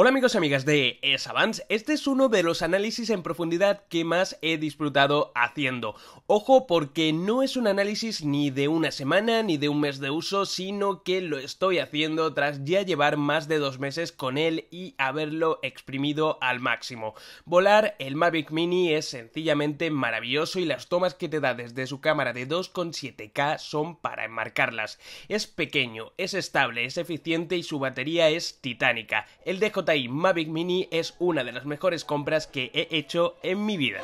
Hola amigos y amigas de Es este es uno de los análisis en profundidad que más he disfrutado haciendo. Ojo porque no es un análisis ni de una semana ni de un mes de uso, sino que lo estoy haciendo tras ya llevar más de dos meses con él y haberlo exprimido al máximo. Volar el Mavic Mini es sencillamente maravilloso y las tomas que te da desde su cámara de 2,7K son para enmarcarlas. Es pequeño, es estable, es eficiente y su batería es titánica. El dejo y Mavic Mini es una de las mejores compras que he hecho en mi vida.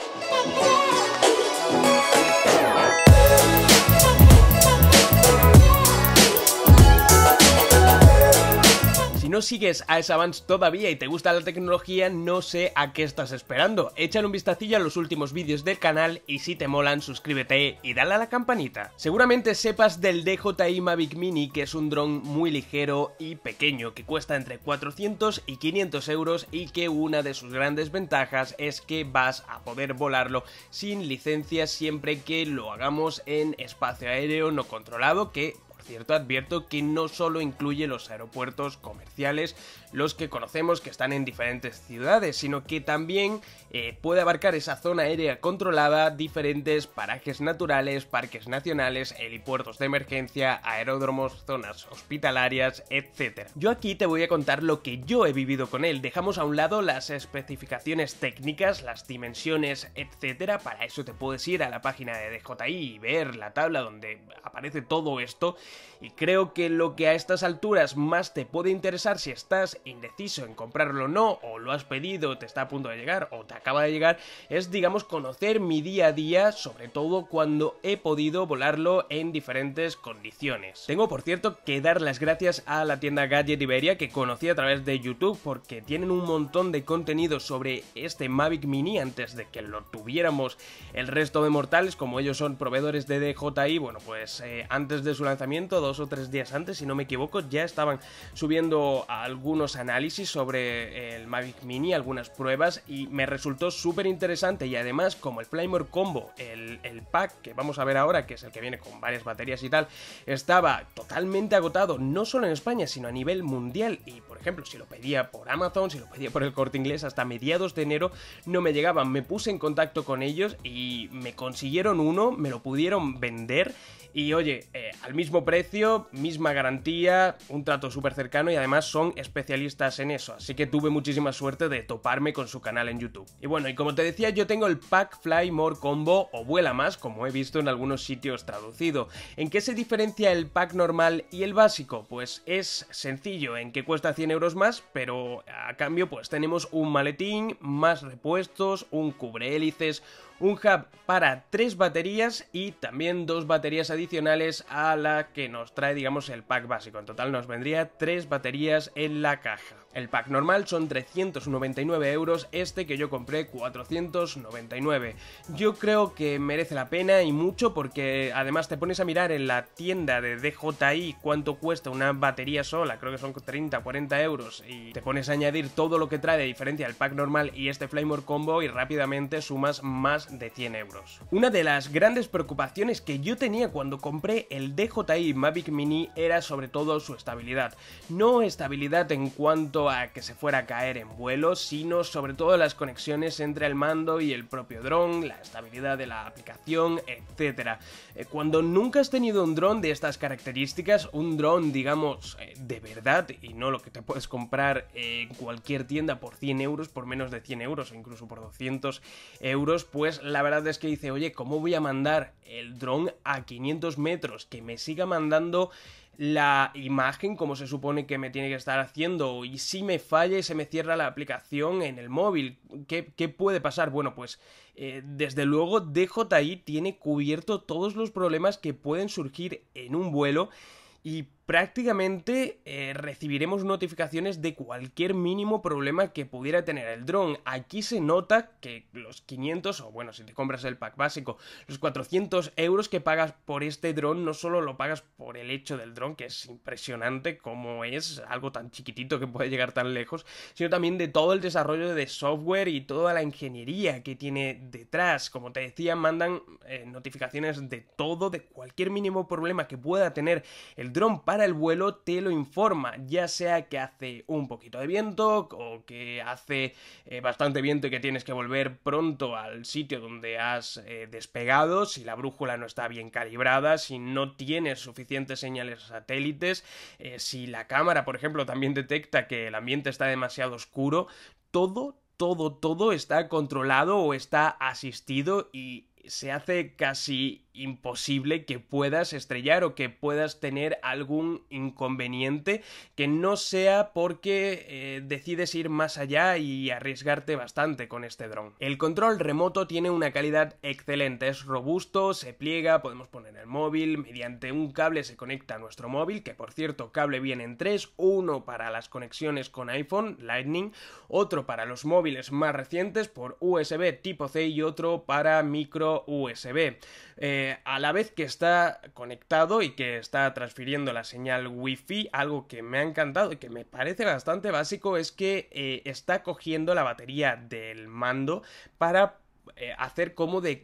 no sigues a Savants todavía y te gusta la tecnología, no sé a qué estás esperando. Échale un vistacillo a los últimos vídeos del canal y si te molan, suscríbete y dale a la campanita. Seguramente sepas del DJI Mavic Mini, que es un dron muy ligero y pequeño, que cuesta entre 400 y 500 euros y que una de sus grandes ventajas es que vas a poder volarlo sin licencia siempre que lo hagamos en espacio aéreo no controlado, que cierto advierto que no solo incluye los aeropuertos comerciales, los que conocemos que están en diferentes ciudades, sino que también eh, puede abarcar esa zona aérea controlada, diferentes parajes naturales, parques nacionales, helipuertos de emergencia, aeródromos, zonas hospitalarias, etc. Yo aquí te voy a contar lo que yo he vivido con él, dejamos a un lado las especificaciones técnicas, las dimensiones, etcétera, Para eso te puedes ir a la página de DJI y ver la tabla donde aparece todo esto y creo que lo que a estas alturas más te puede interesar si estás indeciso en comprarlo o no, o lo has pedido, te está a punto de llegar o te acaba de llegar, es digamos conocer mi día a día, sobre todo cuando he podido volarlo en diferentes condiciones. Tengo por cierto que dar las gracias a la tienda Gadget Iberia que conocí a través de YouTube porque tienen un montón de contenido sobre este Mavic Mini antes de que lo tuviéramos el resto de mortales, como ellos son proveedores de DJI, bueno pues eh, antes de su lanzamiento dos o tres días antes, si no me equivoco, ya estaban subiendo algunos análisis sobre el Mavic Mini, algunas pruebas, y me resultó súper interesante. Y además, como el Playmore Combo, el, el pack que vamos a ver ahora, que es el que viene con varias baterías y tal, estaba totalmente agotado, no solo en España, sino a nivel mundial. Y por ejemplo, si lo pedía por Amazon, si lo pedía por el corte inglés, hasta mediados de enero no me llegaban. Me puse en contacto con ellos y me consiguieron uno, me lo pudieron vender. Y oye, eh, al mismo precio, misma garantía, un trato súper cercano y además son especialistas en eso, así que tuve muchísima suerte de toparme con su canal en YouTube. Y bueno, y como te decía, yo tengo el Pack Fly More Combo o Vuela Más, como he visto en algunos sitios traducido. ¿En qué se diferencia el pack normal y el básico? Pues es sencillo, en que cuesta 100 euros más, pero a cambio pues tenemos un maletín, más repuestos, un cubre hélices, un hub para tres baterías y también dos baterías adicionales a la que nos trae, digamos, el pack básico. En total nos vendría tres baterías en la caja. El pack normal son 399 euros, este que yo compré 499. Yo creo que merece la pena y mucho porque además te pones a mirar en la tienda de DJI cuánto cuesta una batería sola, creo que son 30, 40 euros, y te pones a añadir todo lo que trae de diferencia el pack normal y este Flymore Combo y rápidamente sumas más de 100 euros. Una de las grandes preocupaciones que yo tenía cuando compré el DJI Mavic Mini era sobre todo su estabilidad. No estabilidad en cuanto a que se fuera a caer en vuelo, sino sobre todo las conexiones entre el mando y el propio dron, la estabilidad de la aplicación, etc. Eh, cuando nunca has tenido un dron de estas características, un dron digamos eh, de verdad y no lo que te puedes comprar en cualquier tienda por 100 euros, por menos de 100 euros o incluso por 200 euros, pues la verdad es que dice, oye, ¿cómo voy a mandar el dron a 500 metros? Que me siga mandando la imagen como se supone que me tiene que estar haciendo y si me falla y se me cierra la aplicación en el móvil, ¿qué, puede pasar? Bueno, pues eh, desde luego DJI tiene cubierto todos los problemas que pueden surgir en un vuelo y prácticamente eh, recibiremos notificaciones de cualquier mínimo problema que pudiera tener el dron. Aquí se nota que los 500, o bueno, si te compras el pack básico, los 400 euros que pagas por este dron, no solo lo pagas por el hecho del dron, que es impresionante como es algo tan chiquitito que puede llegar tan lejos, sino también de todo el desarrollo de software y toda la ingeniería que tiene detrás. Como te decía, mandan eh, notificaciones de todo, de cualquier mínimo problema que pueda tener el dron el vuelo te lo informa, ya sea que hace un poquito de viento o que hace eh, bastante viento y que tienes que volver pronto al sitio donde has eh, despegado, si la brújula no está bien calibrada, si no tienes suficientes señales satélites, eh, si la cámara, por ejemplo, también detecta que el ambiente está demasiado oscuro, todo, todo, todo está controlado o está asistido y se hace casi imposible que puedas estrellar o que puedas tener algún inconveniente que no sea porque eh, decides ir más allá y arriesgarte bastante con este dron. El control remoto tiene una calidad excelente, es robusto, se pliega, podemos poner el móvil, mediante un cable se conecta a nuestro móvil, que por cierto cable viene en tres, uno para las conexiones con iPhone, Lightning, otro para los móviles más recientes por USB tipo C y otro para micro USB. Eh, a la vez que está conectado y que está transfiriendo la señal Wi-Fi, algo que me ha encantado y que me parece bastante básico es que eh, está cogiendo la batería del mando para eh, hacer como de,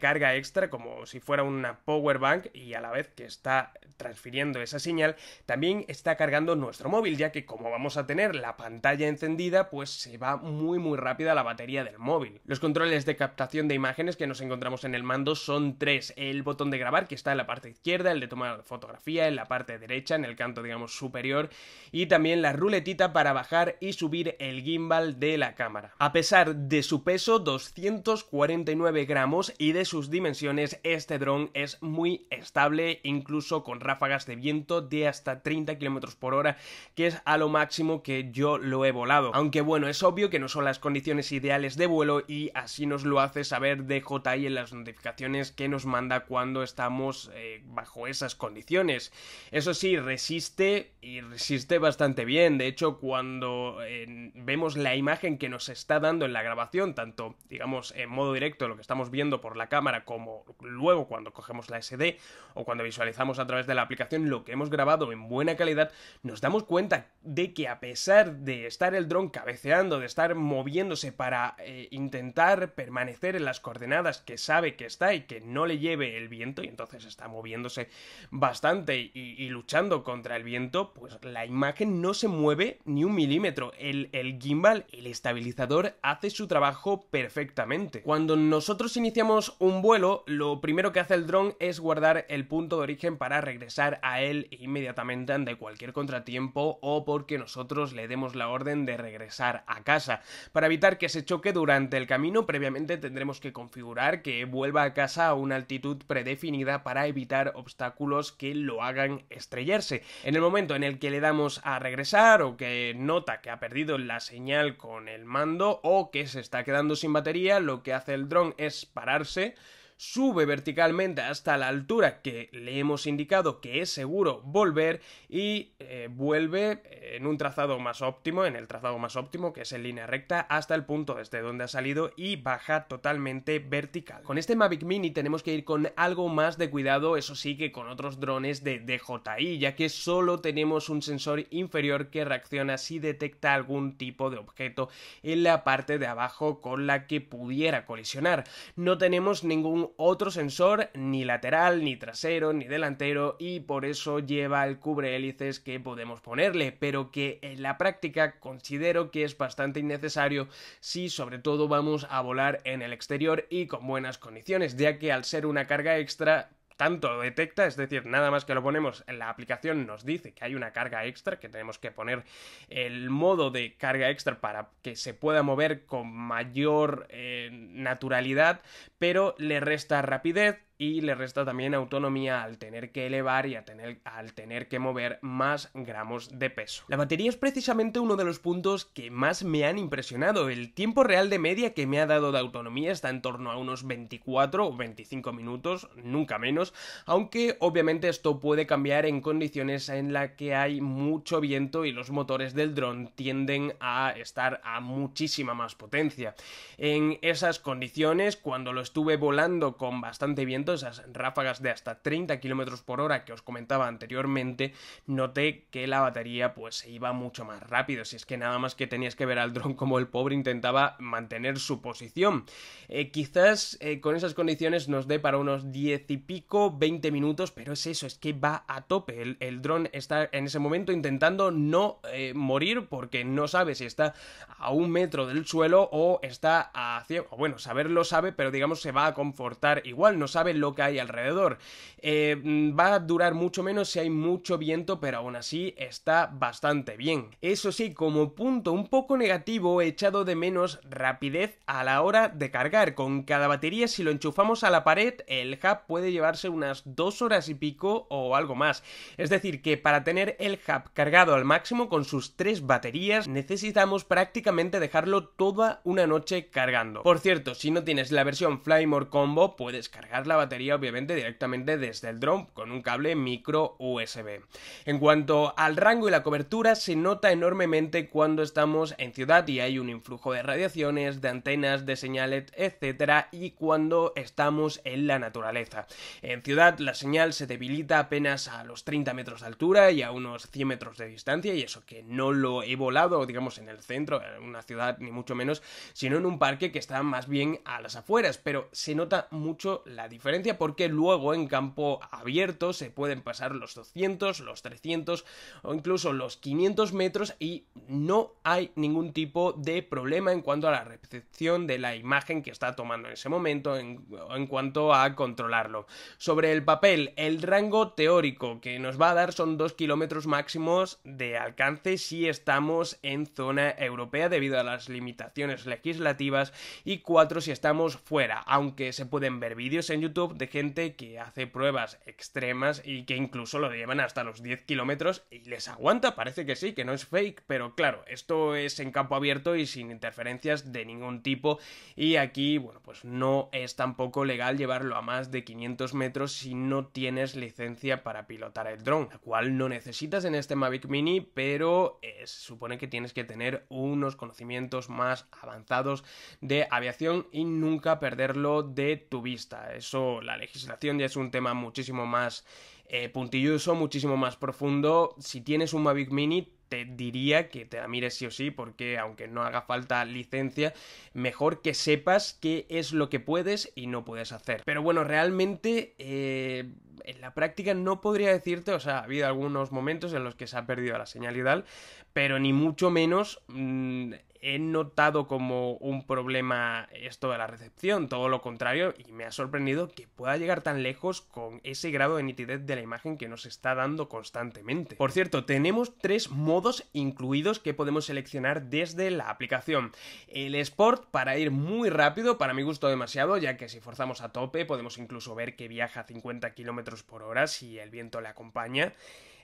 carga extra, como si fuera una power bank, y a la vez que está transfiriendo esa señal, también está cargando nuestro móvil, ya que como vamos a tener la pantalla encendida, pues se va muy muy rápida la batería del móvil. Los controles de captación de imágenes que nos encontramos en el mando son tres: el botón de grabar, que está en la parte izquierda, el de tomar fotografía, en la parte derecha, en el canto, digamos, superior, y también la ruletita para bajar y subir el gimbal de la cámara. A pesar de su peso, 200 249 gramos y de sus dimensiones este dron es muy estable incluso con ráfagas de viento de hasta 30 km por hora que es a lo máximo que yo lo he volado. Aunque bueno, es obvio que no son las condiciones ideales de vuelo y así nos lo hace saber DJI en las notificaciones que nos manda cuando estamos eh, bajo esas condiciones. Eso sí, resiste y resiste bastante bien. De hecho, cuando eh, vemos la imagen que nos está dando en la grabación, tanto digamos en modo directo lo que estamos viendo por la cámara como luego cuando cogemos la SD o cuando visualizamos a través de la aplicación lo que hemos grabado en buena calidad, nos damos cuenta de que a pesar de estar el dron cabeceando, de estar moviéndose para eh, intentar permanecer en las coordenadas que sabe que está y que no le lleve el viento y entonces está moviéndose bastante y, luchando contra el viento, pues la imagen no se mueve ni un milímetro. el gimbal, el estabilizador, hace su trabajo perfectamente. Cuando nosotros iniciamos un vuelo, lo primero que hace el dron es guardar el punto de origen para regresar a él inmediatamente ante cualquier contratiempo o porque nosotros le demos la orden de regresar a casa. Para evitar que se choque durante el camino, previamente tendremos que configurar que vuelva a casa a una altitud predefinida para evitar obstáculos que lo hagan estrellarse. En el momento en el que le damos a regresar o que nota que ha perdido la señal con el mando o que se está quedando sin batería, lo lo que hace el dron es pararse sube verticalmente hasta la altura que le hemos indicado que es seguro volver y eh, vuelve eh, en un trazado más óptimo, en el trazado más óptimo que es en línea recta hasta el punto desde donde ha salido y baja totalmente vertical. Con este Mavic Mini tenemos que ir con algo más de cuidado, eso sí que con otros drones de DJI, ya que solo tenemos un sensor inferior que reacciona si detecta algún tipo de objeto en la parte de abajo con la que pudiera colisionar. No tenemos ningún otro sensor, ni lateral, ni trasero, ni delantero, y por eso lleva el cubre hélices que podemos ponerle, pero que en la práctica considero que es bastante innecesario si sobre todo vamos a volar en el exterior y con buenas condiciones, ya que al ser una carga extra tanto detecta, es decir, nada más que lo ponemos en la aplicación nos dice que hay una carga extra, que tenemos que poner el modo de carga extra para que se pueda mover con mayor eh, naturalidad, pero le resta rapidez, y le resta también autonomía al tener que elevar y a tener, al tener que mover más gramos de peso. La batería es precisamente uno de los puntos que más me han impresionado. El tiempo real de media que me ha dado de autonomía está en torno a unos 24 o 25 minutos, nunca menos, aunque obviamente esto puede cambiar en condiciones en las que hay mucho viento y los motores del dron tienden a estar a muchísima más potencia. En esas condiciones, cuando lo estuve volando con bastante viento, esas ráfagas de hasta 30 km por hora que os comentaba anteriormente, noté que la batería pues se iba mucho más rápido, si es que nada más que tenías que ver al dron como el pobre intentaba mantener su posición. Eh, quizás eh, con esas condiciones nos dé para unos 10 y pico, 20 minutos, pero es eso, es que va a tope, el, dron está en ese momento intentando no eh, morir porque no sabe si está a un metro del suelo o está a 100, o bueno, saberlo sabe, pero digamos se va a confortar igual, no sabe lo que hay alrededor. Eh, mm, va a durar mucho menos si hay mucho viento, pero aún así está bastante bien. Eso sí, como punto un poco negativo, he echado de menos rapidez a la hora de cargar. Con cada batería, si lo enchufamos a la pared, el hub puede llevarse unas dos horas y pico o algo más. Es decir, que para tener el hub cargado al máximo con sus tres baterías, necesitamos prácticamente dejarlo toda una noche cargando. Por cierto, si no tienes la versión Flymore Combo, puedes cargar la batería obviamente directamente desde el drone con un cable micro USB. En cuanto al rango y la cobertura se nota enormemente cuando estamos en ciudad y hay un influjo de radiaciones, de antenas, de señales, etcétera y cuando estamos en la naturaleza. En ciudad la señal se debilita apenas a los 30 metros de altura y a unos 100 metros de distancia y eso que no lo he volado digamos en el centro, en una ciudad ni mucho menos, sino en un parque que está más bien a las afueras, pero se nota mucho la diferencia porque luego en campo abierto se pueden pasar los 200, los 300 o incluso los 500 metros y no hay ningún tipo de problema en cuanto a la recepción de la imagen que está tomando en ese momento en, en cuanto a controlarlo. Sobre el papel, el rango teórico que nos va a dar son 2 kilómetros máximos de alcance si estamos en zona europea debido a las limitaciones legislativas y 4 si estamos fuera, aunque se pueden ver vídeos en YouTube de gente que hace pruebas extremas y que incluso lo llevan hasta los 10 kilómetros y les aguanta, parece que sí, que no es fake, pero claro, esto es en campo abierto y sin interferencias de ningún tipo y aquí, bueno, pues no es tampoco legal llevarlo a más de 500 metros si no tienes licencia para pilotar el dron, la cual no necesitas en este Mavic Mini, pero eh, se supone que tienes que tener unos conocimientos más avanzados de aviación y nunca perderlo de tu vista. Eso la legislación ya es un tema muchísimo más eh, puntilloso, muchísimo más profundo. Si tienes un Mavic Mini, te diría que te la mires sí o sí, porque aunque no haga falta licencia, mejor que sepas qué es lo que puedes y no puedes hacer. Pero bueno, realmente eh, en la práctica no podría decirte, o sea, ha habido algunos momentos en los que se ha perdido la señal y tal, pero ni mucho menos mm, he notado como un problema esto de la recepción, todo lo contrario, y me ha sorprendido que pueda llegar tan lejos con ese grado de nitidez de la imagen que nos está dando constantemente. Por cierto, tenemos tres modos incluidos que podemos seleccionar desde la aplicación. El Sport para ir muy rápido, para mi gusto demasiado, ya que si forzamos a tope podemos incluso ver que viaja a 50 km por hora si el viento le acompaña.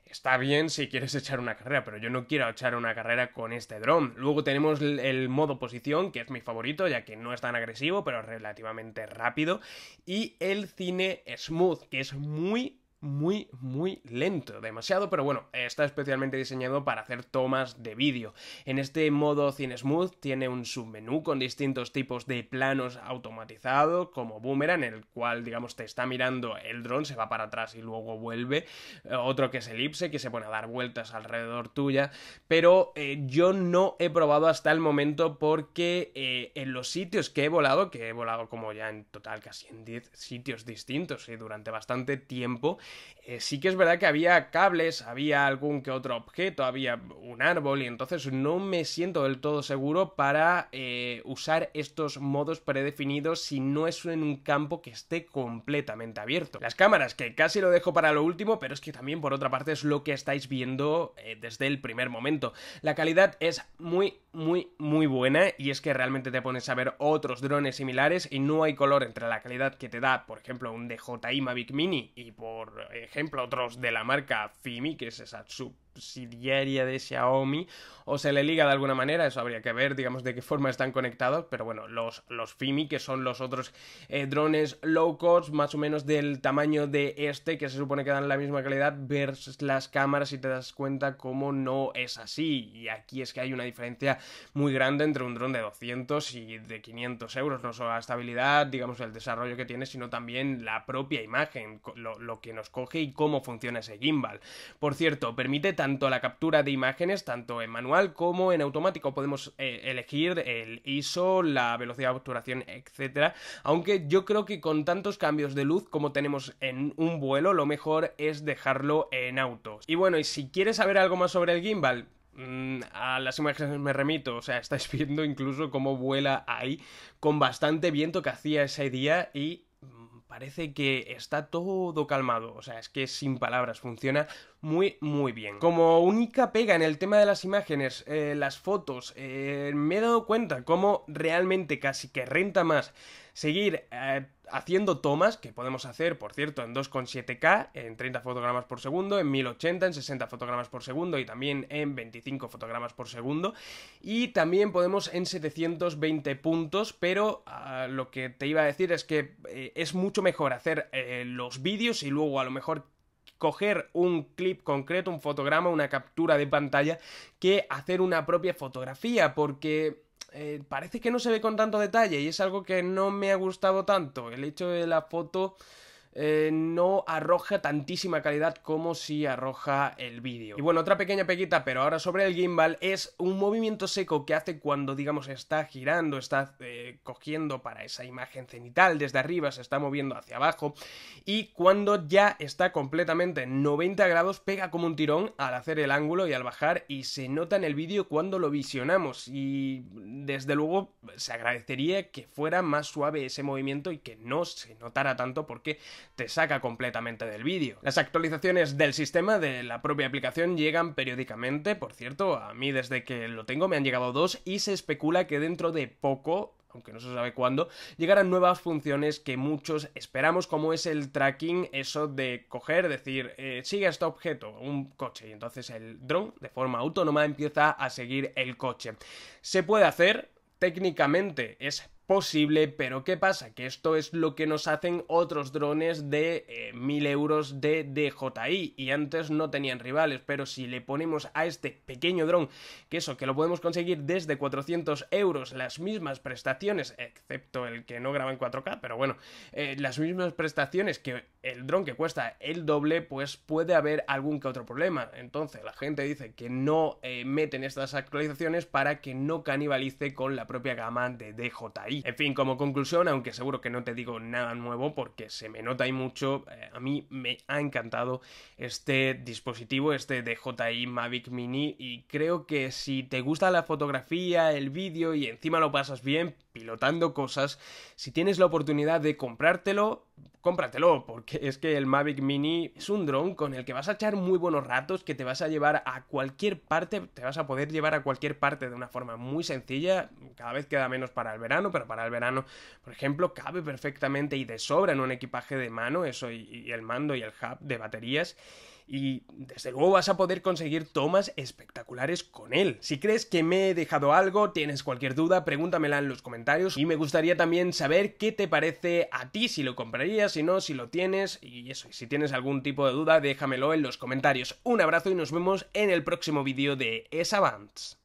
Está bien si quieres echar una carrera, pero yo no quiero echar una carrera con este dron. Luego tenemos el modo posición, que es mi favorito, ya que no es tan agresivo, pero relativamente rápido. Y el cine smooth, que es muy muy, muy lento, demasiado, pero bueno, está especialmente diseñado para hacer tomas de vídeo. En este modo smooth tiene un submenú con distintos tipos de planos automatizados como Boomerang, en el cual, digamos, te está mirando el dron, se va para atrás y luego vuelve. Eh, otro que es Elipse, que se pone a dar vueltas alrededor tuya, pero eh, yo no he probado hasta el momento porque eh, en los sitios que he volado, que he volado como ya en total casi en 10 sitios distintos y durante bastante tiempo, eh, sí que es verdad que había cables, había algún que otro objeto, había un árbol y entonces no me siento del todo seguro para eh, usar estos modos predefinidos si no es en un campo que esté completamente abierto. Las cámaras, que casi lo dejo para lo último, pero es que también por otra parte es lo que estáis viendo eh, desde el primer momento. La calidad es muy, muy, muy buena y es que realmente te pones a ver otros drones similares y no hay color entre la calidad que te da, por ejemplo, un DJI Mavic Mini y por ejemplo otros de la marca Fimi, que es esa sub subsidiaria de Xiaomi o se le liga de alguna manera, eso habría que ver, digamos, de qué forma están conectados, pero bueno, los, los FIMI, que son los otros eh, drones low cost, más o menos del tamaño de este, que se supone que dan la misma calidad, versus las cámaras y te das cuenta cómo no es así. Y aquí es que hay una diferencia muy grande entre un dron de 200 y de 500 euros, no solo la estabilidad, digamos, el desarrollo que tiene, sino también la propia imagen, lo, que nos coge y cómo funciona ese gimbal. Por cierto, permite tanto la captura de imágenes, tanto en manual como en automático. Podemos eh, elegir el ISO, la velocidad de obturación, etc. Aunque yo creo que con tantos cambios de luz como tenemos en un vuelo, lo mejor es dejarlo en auto. Y bueno, y si quieres saber algo más sobre el gimbal, mm, a las imágenes me remito, o sea, estáis viendo incluso cómo vuela ahí con bastante viento que hacía ese día y parece que está todo calmado. O sea, es que sin palabras funciona muy, muy bien. Como única pega en el tema de las imágenes, eh, las fotos, eh, me he dado cuenta cómo realmente casi que renta más seguir eh, haciendo tomas, que podemos hacer, por cierto, en 2,7K, en 30 fotogramas por segundo, en 1080, en 60 fotogramas por segundo y también en 25 fotogramas por segundo. Y también podemos en 720 puntos, pero ah, lo que te iba a decir es que eh, es mucho mejor hacer eh, los vídeos y luego a lo mejor coger un clip concreto, un fotograma, una captura de pantalla, que hacer una propia fotografía, porque eh, parece que no se ve con tanto detalle y es algo que no me ha gustado tanto. El hecho de la foto eh, no arroja tantísima calidad como si arroja el vídeo. Y bueno, otra pequeña peguita, pero ahora sobre el gimbal, es un movimiento seco que hace cuando, digamos, está girando, está eh, cogiendo para esa imagen cenital desde arriba, se está moviendo hacia abajo, y cuando ya está completamente 90 grados, pega como un tirón al hacer el ángulo y al bajar, y se nota en el vídeo cuando lo visionamos, y desde luego se agradecería que fuera más suave ese movimiento y que no se notara tanto porque te saca completamente del vídeo. Las actualizaciones del sistema de la propia aplicación llegan periódicamente, por cierto, a mí desde que lo tengo me han llegado dos y se especula que dentro de poco aunque no se sabe cuándo, llegarán nuevas funciones que muchos esperamos, como es el tracking, eso de coger, decir, eh, sigue este objeto, un coche, y entonces el dron de forma autónoma empieza a seguir el coche. Se puede hacer, técnicamente es posible, pero ¿qué pasa? Que esto es lo que nos hacen otros drones de 1000 eh, euros de DJI y antes no tenían rivales, pero si le ponemos a este pequeño dron que eso, que lo podemos conseguir desde 400 euros, las mismas prestaciones, excepto el que no graba en 4K, pero bueno, eh, las mismas prestaciones que el dron que cuesta el doble, pues puede haber algún que otro problema. Entonces la gente dice que no eh, meten estas actualizaciones para que no canibalice con la propia gama de DJI. En fin, como conclusión, aunque seguro que no te digo nada nuevo porque se me nota y mucho, eh, a mí me ha encantado este dispositivo, este DJI Mavic Mini y creo que si te gusta la fotografía, el vídeo y encima lo pasas bien pilotando cosas, si tienes la oportunidad de comprártelo, cómpratelo, porque es que el Mavic Mini es un dron con el que vas a echar muy buenos ratos, que te vas a llevar a cualquier parte, te vas a poder llevar a cualquier parte de una forma muy sencilla, cada vez queda menos para el verano, pero para el verano, por ejemplo, cabe perfectamente y de sobra en un equipaje de mano, eso y el mando y el hub de baterías. Y desde luego vas a poder conseguir tomas espectaculares con él. Si crees que me he dejado algo, tienes cualquier duda, pregúntamela en los comentarios. Y me gustaría también saber qué te parece a ti, si lo comprarías, si no, si lo tienes. Y eso, y si tienes algún tipo de duda, déjamelo en los comentarios. Un abrazo y nos vemos en el próximo vídeo de Esavance.